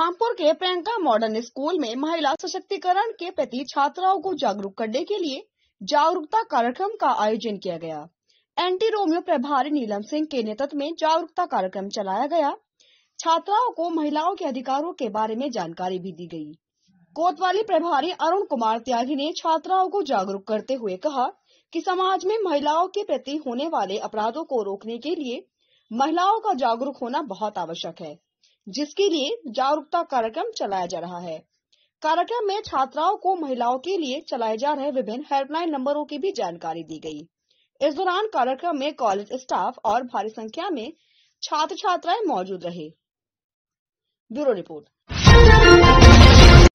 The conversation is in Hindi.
धामपुर के प्रियंका मॉडर्न स्कूल में महिला सशक्तिकरण के प्रति छात्राओं को जागरूक करने के लिए जागरूकता कार्यक्रम का आयोजन किया गया एंटी रोमियो प्रभारी नीलम सिंह के नेतृत्व में जागरूकता कार्यक्रम चलाया गया छात्राओं को महिलाओं के अधिकारों के बारे में जानकारी भी दी गई कोतवाली प्रभारी अरुण कुमार त्यागी ने छात्राओं को जागरूक करते हुए कहा कि समाज में महिलाओं के प्रति होने वाले अपराधों को रोकने के लिए महिलाओं का जागरूक होना बहुत आवश्यक है जिसके लिए जागरूकता कार्यक्रम चलाया जा रहा है कार्यक्रम में छात्राओं को महिलाओं के लिए चलाए जा रहे विभिन्न हेल्पलाइन नंबरों की भी जानकारी दी गई इस दौरान कार्यक्रम में कॉलेज स्टाफ और भारी संख्या में छात्र छात्राएं मौजूद रहे ब्यूरो रिपोर्ट